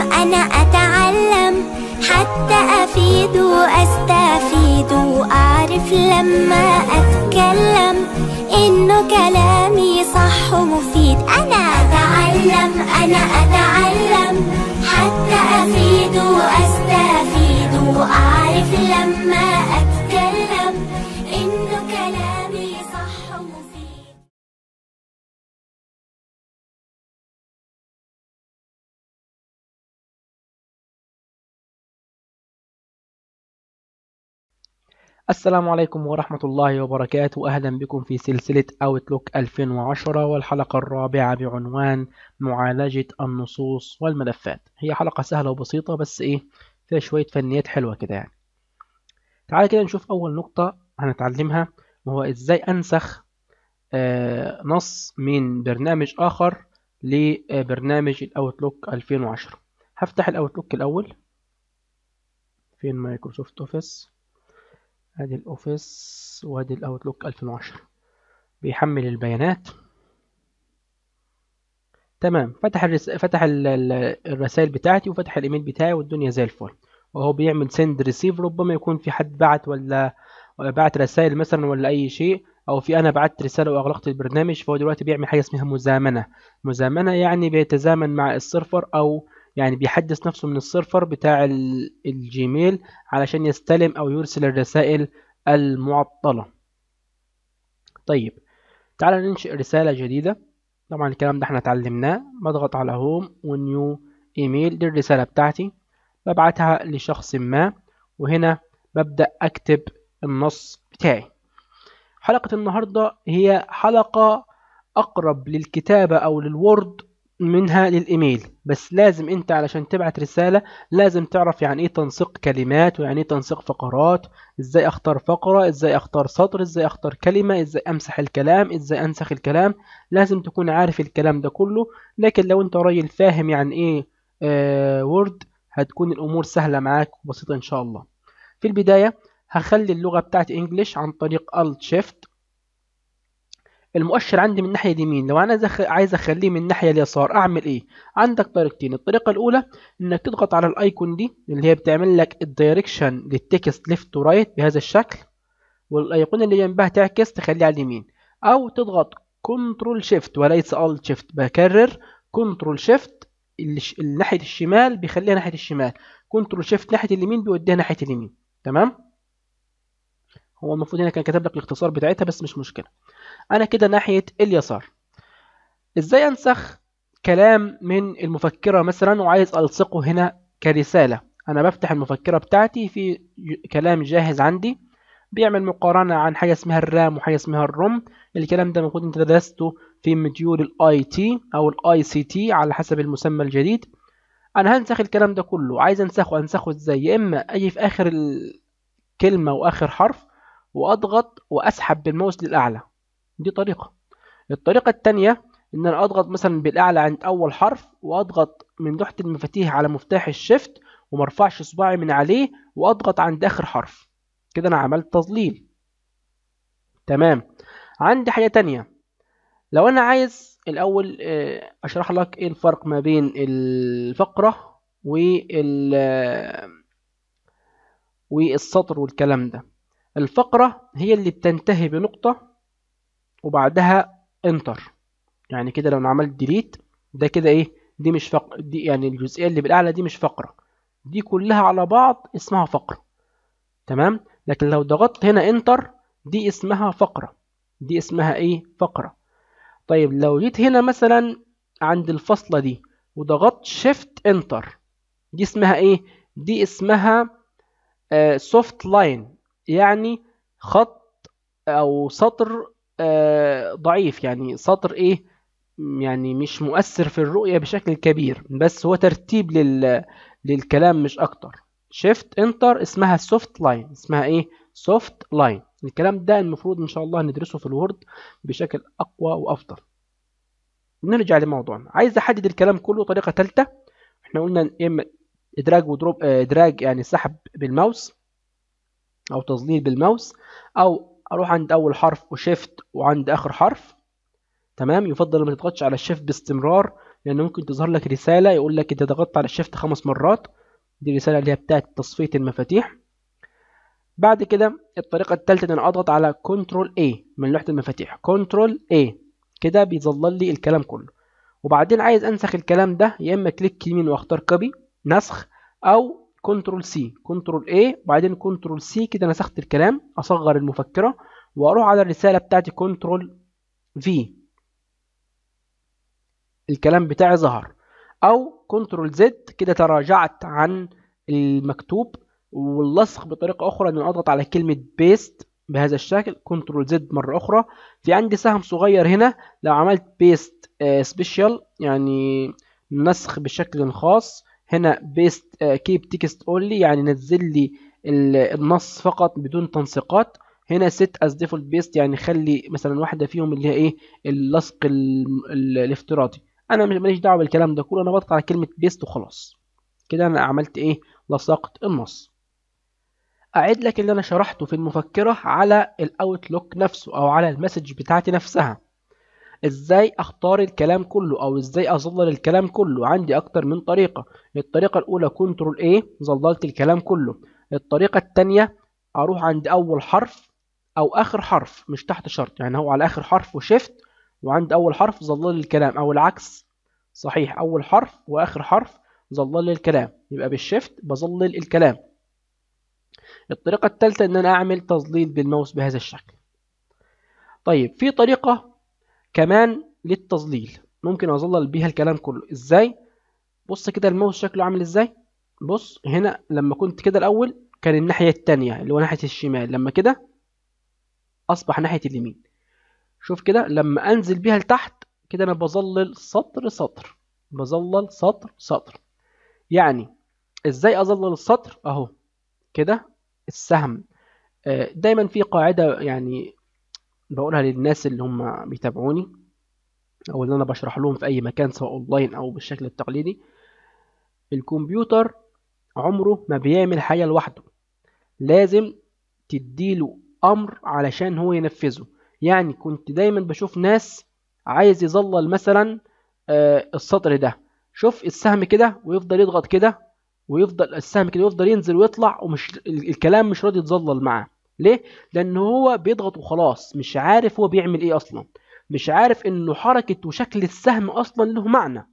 أتعلم أنا أتعلم حتى أفيد وأستفيد وأعرف لما أتكلم إنه كلامي صح ومفيد أنا أتعلم أنا أتعلم حتى أفيد وأستفيد وأعرف لما أتكلم إنه كلامي السلام عليكم ورحمة الله وبركاته أهلا بكم في سلسلة أوتلوك 2010 والحلقة الرابعة بعنوان معالجة النصوص والملفات هي حلقة سهلة وبسيطة بس إيه فيها شوية فنيات حلوة كده يعني تعالى كده نشوف أول نقطة هنتعلمها وهو إزاي أنسخ آه، نص من برنامج آخر لبرنامج الأوتلوك 2010 هفتح الأوتلوك الأول فين مايكروسوفت أوفيس ادي الاوفيس وادي الاوتلوك 2010 بيحمل البيانات تمام فتح الرس... فتح ال... الرسائل بتاعتي وفتح الايميل بتاعي والدنيا زي الفل وهو بيعمل سند ريسيف ربما يكون في حد بعت ولا بعت رسائل مثلا ولا اي شيء او في انا بعت رساله واغلقت البرنامج فهو دلوقتي بيعمل حاجه اسمها مزامنه مزامنه يعني بيتزامن مع السيرفر او يعني بيحدث نفسه من السيرفر بتاع الجيميل علشان يستلم او يرسل الرسائل المعطلة طيب تعال ننشئ رسالة جديدة طبعا الكلام ده احنا اتعلمناه بضغط على هوم ونيو ايميل دي الرسالة بتاعتي ببعتها لشخص ما وهنا ببدأ اكتب النص بتاعي حلقة النهاردة هي حلقة أقرب للكتابة أو للوورد منها للايميل بس لازم انت علشان تبعت رساله لازم تعرف يعني ايه تنسيق كلمات ويعني ايه تنسيق فقرات ازاي اختار فقره ازاي اختار سطر ازاي اختار كلمه ازاي امسح الكلام ازاي انسخ الكلام لازم تكون عارف الكلام ده كله لكن لو انت راجل فاهم يعني ايه آه وورد هتكون الامور سهله معاك وبسيطه ان شاء الله في البدايه هخلي اللغه بتاعتي انجليش عن طريق الت شيفت المؤشر عندي من الناحية اليمين لو أنا عايز أخليه من الناحية اليسار أعمل إيه؟ عندك طريقتين الطريقة الأولى إنك تضغط على الأيكون دي اللي هي بتعمل لك الدايركشن للتكست ليفت تو رايت بهذا الشكل والأيقونة اللي جنبها تعكس تخليها على اليمين أو تضغط كنترول شيفت وليس ألت شيفت بكرر كنترول شيفت ناحية الشمال بيخليها ناحية الشمال كنترول شيفت ناحية اليمين بيوديها ناحية اليمين تمام؟ هو المفروض هنا كان كاتب لك الاختصار بتاعتها بس مش مشكله أنا كده ناحية اليسار إزاي أنسخ كلام من المفكرة مثلا وعايز ألصقه هنا كرسالة أنا بفتح المفكرة بتاعتي في كلام جاهز عندي بيعمل مقارنة عن حاجة اسمها الرام وحاجة اسمها الروم الكلام ده المفروض أنت درسته في مديول الاي تي أو الاي سي تي على حسب المسمى الجديد أنا هنسخ الكلام ده كله عايز أنسخه أنسخه إزاي يا إما أجي في آخر الكلمة وآخر حرف وأضغط وأسحب بالماوس للأعلى دي طريقة الطريقة التانية ان انا اضغط مثلا بالاعلى عند اول حرف واضغط من لوحة المفاتيح على مفتاح الشيفت وما ارفعش صباعي من عليه واضغط عند اخر حرف كده انا عملت تظليل تمام عندي حاجة تانية لو انا عايز الاول آه، اشرح لك ايه الفرق ما بين الفقرة وال آه، والسطر والكلام ده الفقرة هي اللي بتنتهي بنقطة وبعدها انتر يعني كده لو انا عملت ديليت ده كده ايه دي مش فق دي يعني الجزئيه اللي بالاعلى دي مش فقره دي كلها على بعض اسمها فقره تمام لكن لو ضغطت هنا انتر دي اسمها فقره دي اسمها ايه فقره طيب لو جيت هنا مثلا عند الفصله دي وضغطت شيفت انتر دي اسمها ايه دي اسمها سوفت آه لاين يعني خط او سطر آه، ضعيف يعني سطر ايه يعني مش مؤثر في الرؤية بشكل كبير بس هو ترتيب لل... للكلام مش أكتر شيفت انتر اسمها سوفت لاين اسمها ايه سوفت لاين الكلام ده المفروض ان شاء الله ندرسه في الوورد بشكل اقوى وافضل نرجع لموضوعنا عايز احدد الكلام كله طريقة ثالثه احنا قلنا اما إيه ادراج ودروب آه، ادراج يعني سحب بالماوس او تظليل بالماوس او اروح عند اول حرف وشيفت وعند اخر حرف تمام يفضل ما تضغطش على الشيفت باستمرار لان ممكن تظهر لك رساله يقول لك انت ضغطت على الشيفت خمس مرات دي الرساله اللي هي بتاعه تصفيه المفاتيح بعد كده الطريقه الثالثه ان انا اضغط على كنترول A من لوحه المفاتيح كنترول A كده بيظلل لي الكلام كله وبعدين عايز انسخ الكلام ده يا اما كليك يمين واختار كوبي نسخ او كنترول سي كنترول اي وبعدين كنترول سي كده نسخت الكلام اصغر المفكره واروح على الرساله بتاعتي كنترول في الكلام بتاعي ظهر او كنترول زد كده تراجعت عن المكتوب واللصق بطريقه اخرى ان اضغط على كلمه بيست بهذا الشكل كنترول زد مره اخرى في عندي سهم صغير هنا لو عملت بيست سبيشال آه، يعني نسخ بشكل خاص هنا بيست كيب تكست اونلي يعني نزل لي النص فقط بدون تنسيقات هنا set as default based يعني خلي مثلا واحده فيهم اللي هي ايه اللصق الافتراضي انا ماليش دعوه بالكلام ده كله انا بضغط على كلمه بيست وخلاص كده انا عملت ايه لصقت النص اعيد لك اللي انا شرحته في المفكره على الاوتلوك نفسه او على المسج بتاعتي نفسها ازاي اختار الكلام كله او ازاي اظلل الكلام كله عندي اكتر من طريقة الطريقة الاولى كنترول ايه ظللت الكلام كله الطريقة التانية اروح عند اول حرف او اخر حرف مش تحت شرط يعني هو على اخر حرف وشيفت وعند اول حرف ظلل الكلام او العكس صحيح اول حرف واخر حرف ظلل الكلام يبقى بالشيفت بظلل الكلام الطريقة الثالثة ان انا اعمل تظليل بالماوس بهذا الشكل طيب في طريقة كمان للتظليل ممكن اظلل بيها الكلام كله ازاي بص كده الماوس شكله عامل ازاي بص هنا لما كنت كده الاول كان الناحيه التانية اللي هو ناحيه الشمال لما كده اصبح ناحيه اليمين شوف كده لما انزل بيها لتحت كده انا بظلل سطر سطر بظلل سطر سطر يعني ازاي اظلل السطر اهو كده السهم آه، دايما في قاعده يعني بقولها للناس اللي هم بيتابعوني او اللي انا بشرح لهم في اي مكان سواء اونلاين او بالشكل التقليدي الكمبيوتر عمره ما بيعمل حاجه لوحده لازم تديله امر علشان هو ينفذه يعني كنت دايما بشوف ناس عايز يظلل مثلا آه، السطر ده شوف السهم كده ويفضل يضغط كده ويفضل السهم كده ويفضل ينزل ويطلع ومش الكلام مش راضي يتظلل معاه ليه؟ لأن هو بيضغط وخلاص مش عارف هو بيعمل إيه أصلا مش عارف إنه حركة وشكل السهم أصلا له معنى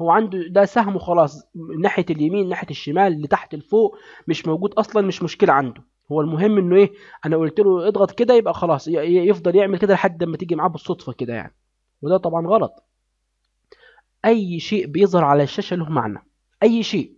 هو عنده ده سهم وخلاص ناحية اليمين ناحية الشمال لتحت لفوق مش موجود أصلا مش مشكلة عنده هو المهم إنه إيه أنا قلت له اضغط كده يبقى خلاص يفضل يعمل كده لحد ما تيجي معاه بالصدفة كده يعني وده طبعا غلط أي شيء بيظهر على الشاشة له معنى أي شيء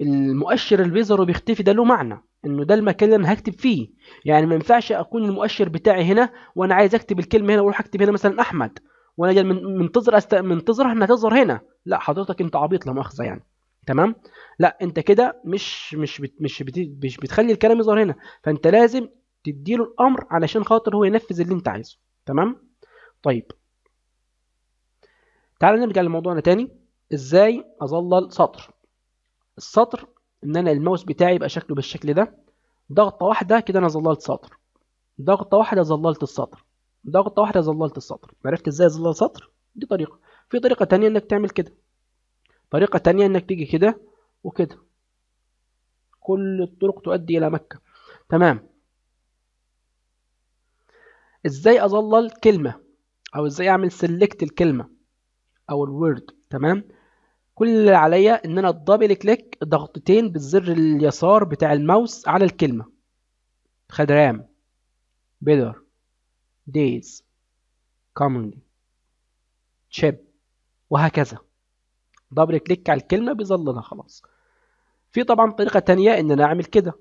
المؤشر اللي بيظهر وبيختفي ده له معنى انه ده المكان اللي انا هكتب فيه يعني ما ينفعش اكون المؤشر بتاعي هنا وانا عايز اكتب الكلمه هنا واروح اكتب هنا مثلا احمد وانا منتظر أست... منتظرها انها تظهر هنا لا حضرتك انت عبيط لا مؤاخذه يعني تمام لا انت كده مش مش بت... مش بت... مش بتخلي الكلام يظهر هنا فانت لازم تديله الامر علشان خاطر هو ينفذ اللي انت عايزه تمام طيب تعال نرجع لموضوعنا تاني ازاي اظلل سطر السطر ان انا الماوس بتاعي يبقى شكله بالشكل ده ضغطة واحدة كده أنا ظللت سطر ضغطة واحدة ظللت السطر ضغطة واحدة ظللت السطر عرفت إزاي أظلل سطر؟ دي طريقة في طريقة تانية إنك تعمل كده طريقة تانية إنك تيجي كده وكده كل الطرق تؤدي إلى مكة تمام إزاي أظلل كلمة أو إزاي أعمل سيلكت الكلمة أو الورد تمام كل اللي عليا ان انا دبل كليك ضغطتين بالزر اليسار بتاع الماوس على الكلمة خدرام بيدر دايز كومنج شيب وهكذا دبل كليك على الكلمة بيظللها خلاص في طبعا طريقة تانية ان انا اعمل كده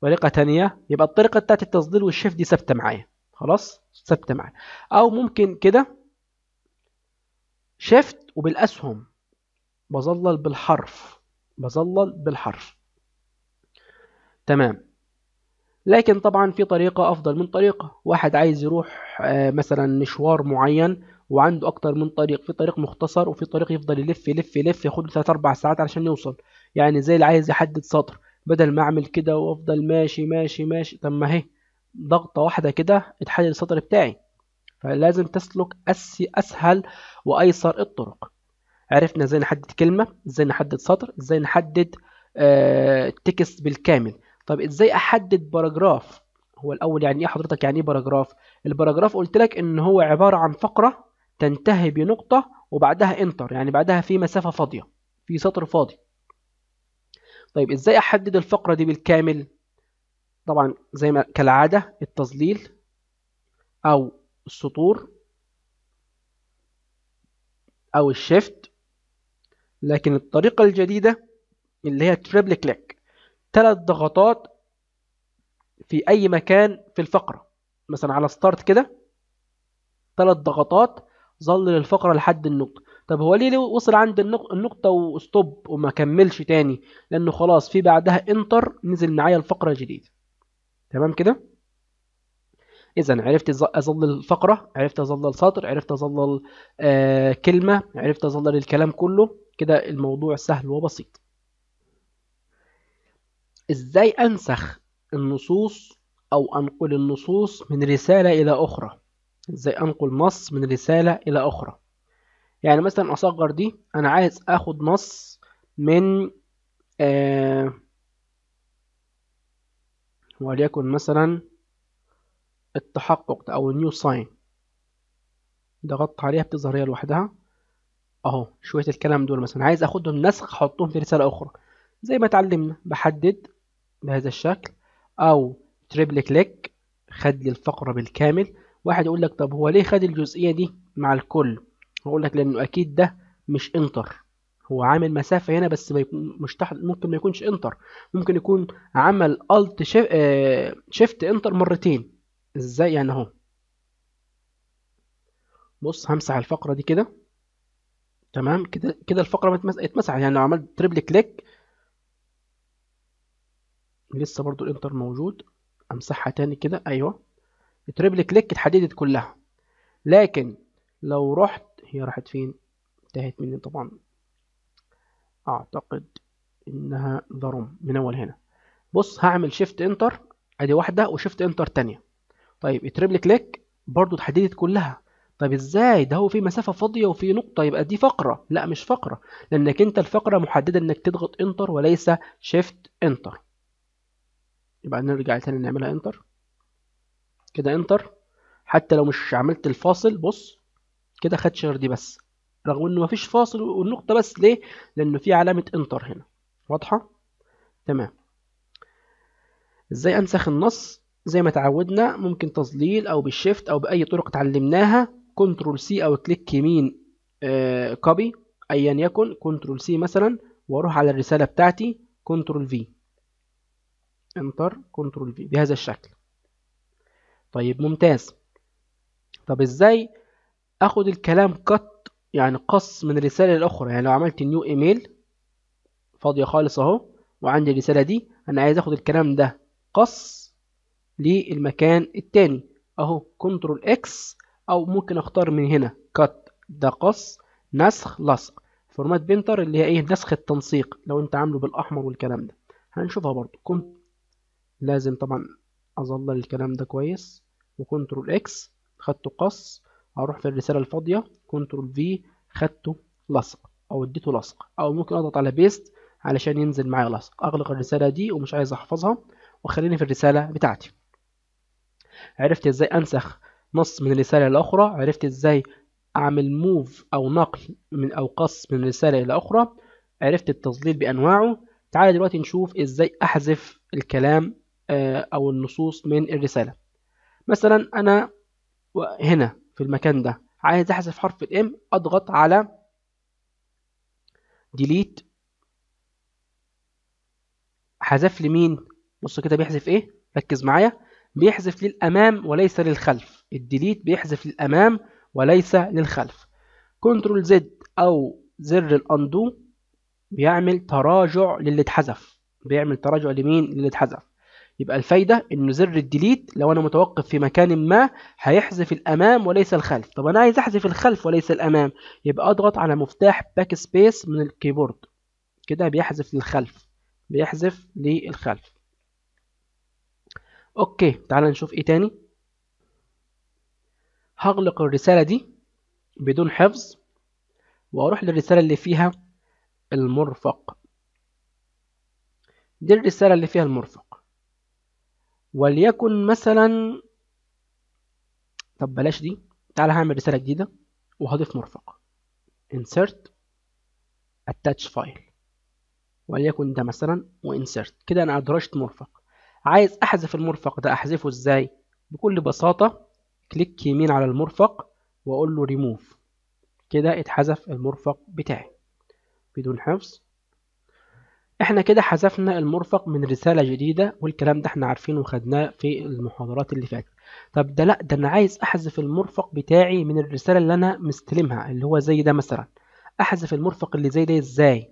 طريقة تانية يبقى الطريقة بتاعت التصدير والشيف دي ثابتة معايا خلاص ثابتة معايا او ممكن كده شيفت وبالاسهم بظلل بالحرف بظلل بالحرف تمام لكن طبعا في طريقة أفضل من طريقة واحد عايز يروح آه، مثلا مشوار معين وعنده أكتر من طريق في طريق مختصر وفي طريق يفضل يلف يلف يلف ياخد ثلاث أربع ساعات علشان يوصل يعني زي اللي عايز يحدد سطر بدل ما أعمل كده وأفضل ماشي ماشي ماشي طب ما هي ضغطة واحدة كده اتحدد السطر بتاعي فلازم تسلك أسهل وأيسر الطرق عرفنا ازاي نحدد كلمه ازاي نحدد سطر ازاي نحدد آه تكست بالكامل طب ازاي احدد باراجراف هو الاول يعني ايه حضرتك يعني ايه باراجراف الباراجراف قلت لك ان هو عباره عن فقره تنتهي بنقطه وبعدها انتر يعني بعدها في مسافه فاضيه في سطر فاضي طيب ازاي احدد الفقره دي بالكامل طبعا زي ما كالعاده التظليل او السطور او الشيفت لكن الطريقة الجديدة اللي هي تريبل كليك ثلاث ضغطات في أي مكان في الفقرة مثلا على ستارت كده ثلاث ضغطات ظل للفقرة لحد النقطة طب هو ليه وصل عند النقطة وستوب وما كملش تاني لأنه خلاص في بعدها انتر نزل معايا الفقرة الجديدة تمام كده اذا عرفت اظلل الفقره عرفت اظلل سطر عرفت اظلل آه كلمه عرفت اظلل الكلام كله كده الموضوع سهل وبسيط ازاي انسخ النصوص او انقل النصوص من رسالة الى اخرى ازاي انقل نص من رسالة الى اخرى يعني مثلا اصغر دي انا عايز اخد نص من آه وليكن مثلا التحقق ده او النيو ساين ضغطت عليها بتظهر هي لوحدها اهو شويه الكلام دول مثلا عايز اخدهم نسخ احطهم في رساله اخرى زي ما اتعلمنا بحدد بهذا الشكل او تريبل كليك خد لي الفقره بالكامل واحد يقول لك طب هو ليه خد الجزئيه دي مع الكل هقول لك لانه اكيد ده مش انتر هو عامل مسافه هنا بس مش تحت ممكن ما يكونش انتر ممكن يكون عمل الت آه، شيفت انتر مرتين ازاي يعني اهو بص همسح الفقره دي كده تمام كده كده الفقره اتمسحت يعني لو عملت تريبل كليك لسه برضو الانتر موجود امسحها تاني كده ايوه التريبل كليك اتحددت كلها لكن لو رحت هي راحت فين انتهت مني طبعا اعتقد انها ضرم من اول هنا بص هعمل شيفت انتر ادي واحده وشيفت انتر تانية طيب التريبل كليك برضو اتحددت كلها طب ازاي ده هو في مسافة فاضية وفي نقطة يبقى دي فقرة لا مش فقرة لانك انت الفقرة محددة انك تضغط انتر وليس شيفت انتر يبقى نرجع تاني نعملها انتر كده انتر حتى لو مش عملت الفاصل بص كده خد شير دي بس رغم انه مفيش فاصل والنقطة بس ليه لانه في علامة انتر هنا واضحة تمام ازاي انسخ النص زي ما تعودنا ممكن تظليل او بالشيفت او باي طرق اتعلمناها كنترول سي او كليك يمين كوبي آه، ايا يكن كنترول سي مثلا واروح على الرساله بتاعتي كنترول في انتر كنترول في بهذا الشكل طيب ممتاز طب ازاي اخد الكلام قط يعني قص من الرساله الاخرى يعني لو عملت نيو ايميل فاضيه خالص اهو وعندي الرساله دي انا عايز اخد الكلام ده قص للمكان التاني اهو كنترول اكس او ممكن اختار من هنا كات ده قص نسخ لصق فورمات بينتر اللي هي ايه نسخ التنسيق لو انت عامله بالاحمر والكلام ده هنشوفها برضو كنت لازم طبعا اظلل الكلام ده كويس وكنترول اكس خدته قص اروح في الرساله الفاضيه كنترول في خدته لصق او اديته لصق او ممكن اضغط على بيست علشان ينزل معايا لصق اغلق الرساله دي ومش عايز احفظها وخليني في الرساله بتاعتي عرفت ازاي انسخ نص من رسالة لأخرى عرفت إزاي أعمل موف أو نقل من أو قص من رسالة إلى أخرى عرفت التظليل بأنواعه تعالى دلوقتي نشوف إزاي أحذف الكلام آه، أو النصوص من الرسالة مثلا أنا هنا في المكان ده عايز أحذف حرف الإم أضغط على ديليت حذف لي مين بص كده بيحذف إيه ركز معايا بيحذف للأمام وليس للخلف الديليت بيحذف للأمام وليس للخلف كنترول زد أو زر الأندو بيعمل تراجع للي اتحذف بيعمل تراجع لمين للي اتحذف يبقى الفايدة إن زر الديليت لو أنا متوقف في مكان ما هيحذف الأمام وليس الخلف طب أنا عايز أحذف الخلف وليس الأمام يبقى أضغط على مفتاح باك سبيس من الكيبورد كده بيحذف للخلف بيحذف للخلف أوكي تعال نشوف إيه تاني هغلق الرسالة دي بدون حفظ وأروح للرسالة اللي فيها المرفق دي الرسالة اللي فيها المرفق وليكن مثلا طب بلاش دي تعال هعمل رسالة جديدة وهضيف مرفق insert attach file وليكن ده مثلا وانسرت كده انا ادرجت مرفق عايز احذف المرفق ده احذفه ازاي بكل بساطة كليك يمين على المرفق واقول له ريموف كده اتحذف المرفق بتاعي بدون حفظ احنا كده حذفنا المرفق من رسالة جديدة والكلام ده احنا عارفينه وخدناه في المحاضرات اللي فاتت طب ده لا ده انا عايز احذف المرفق بتاعي من الرسالة اللي انا مستلمها اللي هو زي ده مثلا احذف المرفق اللي زي ده ازاي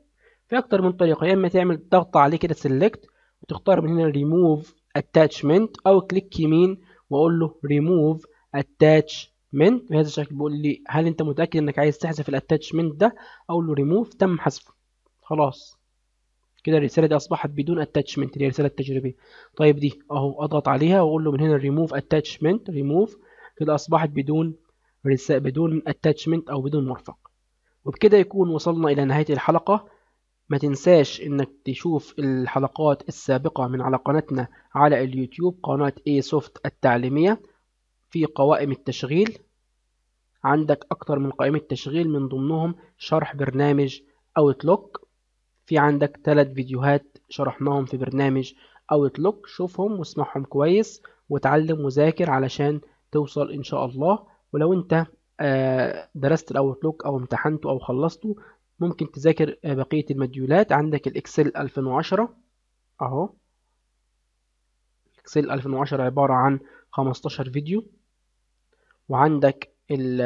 في اكتر من طريقة يا اما تعمل ضغط عليه كده سيلكت وتختار من هنا ريموف اتاتشمنت او كليك يمين واقول له ريموف اتاتشمنت بهذا الشكل بيقول لي هل انت متاكد انك عايز تحذف الاتاتشمنت ده اقول له ريموف تم حذفه خلاص كده الرساله دي اصبحت بدون اتاتشمنت اللي هي الرساله التجريبيه طيب دي اهو اضغط عليها واقول له من هنا ريموف اتاتشمنت ريموف كده اصبحت بدون رسالة بدون اتاتشمنت او بدون مرفق وبكده يكون وصلنا الى نهايه الحلقه ما تنساش انك تشوف الحلقات السابقه من على قناتنا على اليوتيوب قناه اي سوفت التعليميه في قوائم التشغيل عندك أكتر من قائمة تشغيل من ضمنهم شرح برنامج Outlook في عندك ثلاث فيديوهات شرحناهم في برنامج Outlook شوفهم واسمعهم كويس وتعلم وذاكر علشان توصل إن شاء الله ولو أنت آه، درست الأوتلوك أو امتحنته أو خلصته ممكن تذاكر آه، بقية المديولات عندك الإكسل 2010 أهو إكسل 2010 عبارة عن 15 فيديو وعندك ال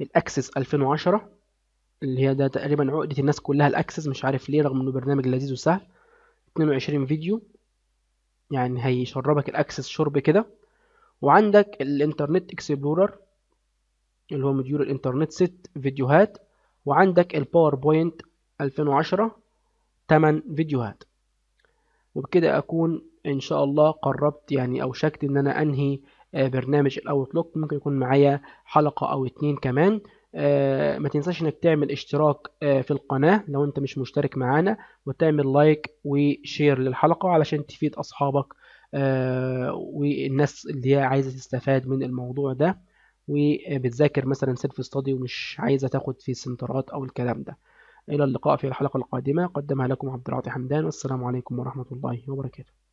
الاكسس 2010 اللي هي ده تقريبا عقدة الناس كلها الاكسس مش عارف ليه رغم انه برنامج لذيذ وسهل 22 فيديو يعني هيشربك الاكسس شرب كده وعندك الانترنت اكسبلورر اللي هو مديول الانترنت ست فيديوهات وعندك الباوربوينت 2010 تمن فيديوهات وبكده اكون ان شاء الله قربت يعني اوشكت ان انا انهي آه، برنامج الاوتلوك ممكن يكون معايا حلقه او اتنين كمان آه، ما تنساش انك تعمل اشتراك آه، في القناة لو انت مش مشترك معانا وتعمل لايك وشير للحلقة علشان تفيد اصحابك والناس اللي هي عايزة تستفاد من الموضوع ده وبتذاكر مثلا سيلف ستادي ومش عايزة تاخد في السنترات او الكلام ده الى اللقاء في الحلقة القادمة قدمها لكم عبد العاطي حمدان والسلام عليكم ورحمة الله وبركاته